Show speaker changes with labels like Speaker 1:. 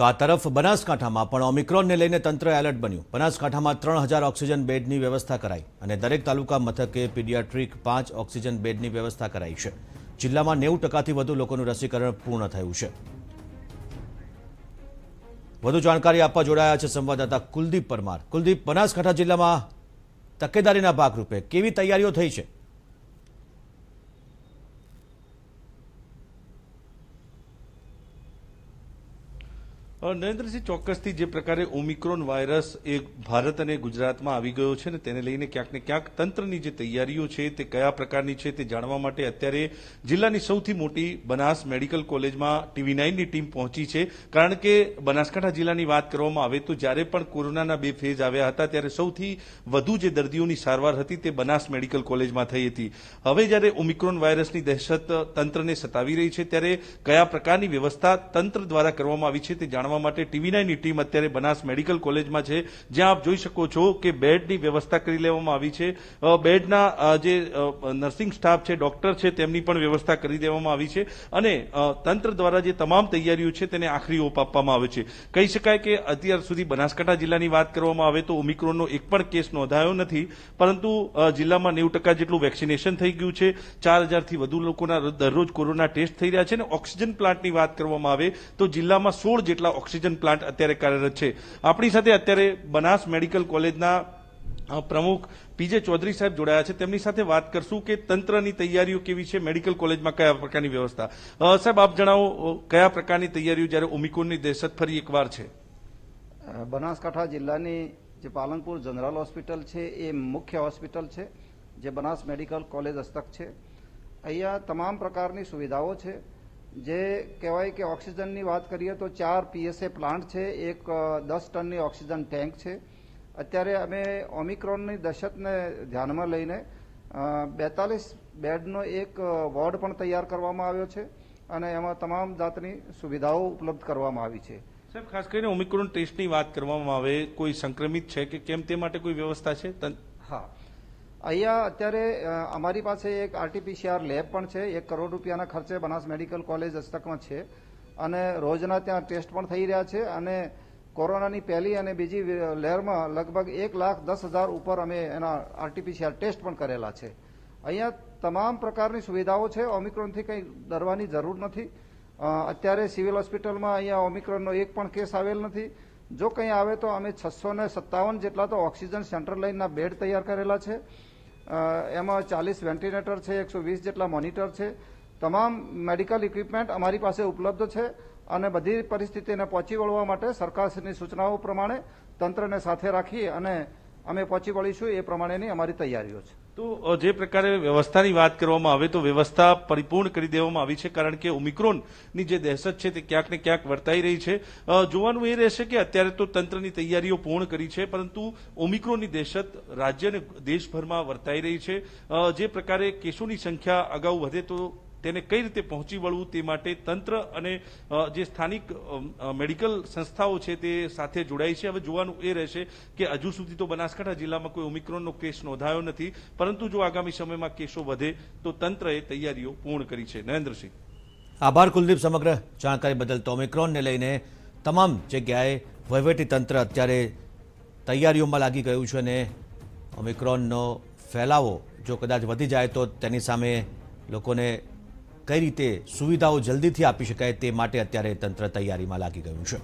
Speaker 1: તો આ તરફ બનાસકાંઠામાં પણ ઓમિક્રોનને લઈને તંત્ર એલર્ટ બન્યું બનાસકાંઠામાં ત્રણ હજાર ઓક્સિજન બેડની વ્યવસ્થા કરાઈ અને દરેક તાલુકા મથકે પીડિયાટ્રિક પાંચ ઓક્સિજન બેડની વ્યવસ્થા કરાઈ છે જિલ્લામાં નેવું ટકાથી વધુ લોકોનું રસીકરણ પૂર્ણ થયું છે વધુ જાણકારી આપવા જોડાયા છે સંવાદદાતા કુલદીપ પરમાર કુલદીપ બનાસકાંઠા જિલ્લામાં તકેદારીના ભાગરૂપે કેવી તૈયારીઓ થઈ છે
Speaker 2: નરેન્દ્રસિંહ ચોક્કસથી જે પ્રકારે ઓમિક્રોન વાયરસ એ ભારત અને ગુજરાતમાં આવી ગયો છે ને તેને લઈને ક્યાંક ને ક્યાંક તંત્રની જે તૈયારીઓ છે તે કયા પ્રકારની છે તે જાણવા માટે અત્યારે જિલ્લાની સૌથી મોટી બનાસ મેડિકલ કોલેજમાં ટીવી નાઇનની ટીમ પહોંચી છે કારણ કે બનાસકાંઠા જિલ્લાની વાત કરવામાં આવે તો જ્યારે પણ કોરોનાના બે ફેઝ આવ્યા હતા ત્યારે સૌથી વધુ જે દર્દીઓની સારવાર હતી તે બનાસ મેડિકલ કોલેજમાં થઈ હતી હવે જ્યારે ઓમિક્રોન વાયરસની દહેશત તંત્રને સતાવી રહી છે ત્યારે કયા પ્રકારની વ્યવસ્થા તંત્ર દ્વારા કરવામાં આવી છે તે જાણવા જાણવા માટે ટીવી નાઇનની ટીમ અત્યારે બનાસ મેડિકલ કોલેજમાં છે જ્યાં આપ જોઈ શકો છો કે બેડની વ્યવસ્થા કરી લેવામાં આવી છે બેડના જે નર્સિંગ સ્ટાફ છે ડોક્ટર છે તેમની પણ વ્યવસ્થા કરી દેવામાં આવી છે અને તંત્ર દ્વારા જે તમામ તૈયારીઓ છે તેને આખરી ઓપ આપવામાં આવે છે કહી શકાય કે અત્યાર સુધી બનાસકાંઠા જિલ્લાની વાત કરવામાં આવે તો ઓમિક્રોનનો એક પણ કેસ નોંધાયો નથી પરંતુ જિલ્લામાં નેવું ટકા જેટલું વેક્સિનેશન થઈ ગયું છે ચાર હજારથી વધુ લોકોના દરરોજ કોરોના ટેસ્ટ થઈ રહ્યા છે અને ઓક્સિજન પ્લાન્ટની વાત કરવામાં આવે તો જિલ્લામાં સોળ જેટલા ઓક્સિજન પ્લાન્ટ અત્યારે કાર્યરત છે આપણી સાથે અત્યારે બનાસ મેડિકલ કોલેજના પ્રમુખ પીજે ચૌધરી સાહેબ જોડાયા છે તેમની સાથે વાત કરશું કે તંત્રની તૈયારીઓ કેવી છે મેડિકલ કોલેજમાં કયા પ્રકારની વ્યવસ્થા સાહેબ આપ જણાવો કયા પ્રકારની તૈયારીઓ જ્યારે ઓમિકોનની દહેશત ફરી એકવાર છે
Speaker 3: બનાસકાંઠા જિલ્લાની જે પાલનપુર જનરલ હોસ્પિટલ છે એ મુખ્ય હોસ્પિટલ છે જે બનાસ મેડિકલ કોલેજ હસ્તક છે અહીંયા તમામ પ્રકારની સુવિધાઓ છે જે કહેવાય કે ઓક્સિજનની વાત કરીએ તો ચાર પીએસએ પ્લાન્ટ છે એક દસ ટનની ઓક્સિજન ટેન્ક છે અત્યારે અમે ઓમિક્રોનની દશતને ધ્યાનમાં લઈને બેતાલીસ બેડનો એક વોર્ડ પણ તૈયાર કરવામાં આવ્યો છે અને એમાં તમામ જાતની સુવિધાઓ ઉપલબ્ધ કરવામાં આવી છે
Speaker 2: સાહેબ ખાસ કરીને ઓમિક્રોન ટેસ્ટની વાત કરવામાં આવે કોઈ સંક્રમિત છે કે કેમ તે માટે કોઈ વ્યવસ્થા છે
Speaker 3: હા અહીંયા અત્યારે અમારી પાસે એક આરટીપીસીઆર લેબ પણ છે એક કરોડ રૂપિયાના ખર્ચે બનાસ મેડિકલ કોલેજ હસ્તકમાં છે અને રોજના ત્યાં ટેસ્ટ પણ થઈ રહ્યા છે અને કોરોનાની પહેલી અને બીજી લહેરમાં લગભગ એક લાખ દસ હજાર ઉપર અમે એના આરટીપીસીઆર ટેસ્ટ પણ કરેલા છે અહીંયા તમામ પ્રકારની સુવિધાઓ છે ઓમિક્રોનથી કંઈ ડરવાની જરૂર નથી અત્યારે સિવિલ હોસ્પિટલમાં અહીંયા ઓમિક્રોનનો એક પણ કેસ આવેલ નથી જો કંઈ આવે તો અમે છસો સત્તાવન જેટલા તો ઓક્સિજન સેન્ટર લાઇનના બેડ તૈયાર કરેલા છે એમાં ચાલીસ વેન્ટિલેટર છે એકસો વીસ જેટલા મોનિટર છે તમામ મેડિકલ ઇક્વિપમેન્ટ અમારી પાસે ઉપલબ્ધ છે અને બધી પરિસ્થિતિને પહોંચી વળવા માટે સરકારશ્રીની સૂચનાઓ પ્રમાણે તંત્રને સાથે રાખી અને અમે પહોંચી વળીશું એ પ્રમાણેની અમારી તૈયારીઓ છે
Speaker 2: તો જે પ્રકારે વ્યવસ્થાની વાત કરવામાં આવે તો વ્યવસ્થા પરિપૂર્ણ કરી દેવામાં આવી છે કારણ કે ઓમિક્રોનની જે દહેશત છે તે ક્યાંક ને ક્યાંક વર્તાઈ રહી છે જોવાનું એ રહેશે કે અત્યારે તો તંત્રની તૈયારીઓ પૂર્ણ કરી છે પરંતુ ઓમિક્રોનની દહેશત રાજ્ય અને દેશભરમાં વર્તાઈ રહી છે જે પ્રકારે કેસોની સંખ્યા અગાઉ વધે તો તેને કઈ રીતે પહોંચી વળવું તે માટે તંત્ર અને જે સ્થાનિક મેડિકલ સંસ્થાઓ છે તે સાથે જોડાઈ છે હવે જોવાનું એ રહેશે કે હજુ સુધી તો બનાસકાંઠા જિલ્લામાં કોઈ ઓમિક્રોનનો કેસ નોંધાયો નથી પરંતુ જો આગામી સમયમાં કેસો વધે તો તંત્રએ તૈયારીઓ પૂર્ણ કરી છે નરેન્દ્રસિંહ
Speaker 1: આભાર કુલદીપ સમગ્ર જાણકારી બદલ તો ઓમિક્રોનને લઈને તમામ જગ્યાએ વહીવટી તંત્ર અત્યારે તૈયારીઓમાં લાગી ગયું છે અને ઓમિક્રોનનો ફેલાવો જો કદાચ વધી જાય તો તેની સામે લોકોને કઈ રીતે સુવિધાઓ જલ્દીથી આપી શકાય તે માટે અત્યારે તંત્ર તૈયારીમાં લાગી ગયું છે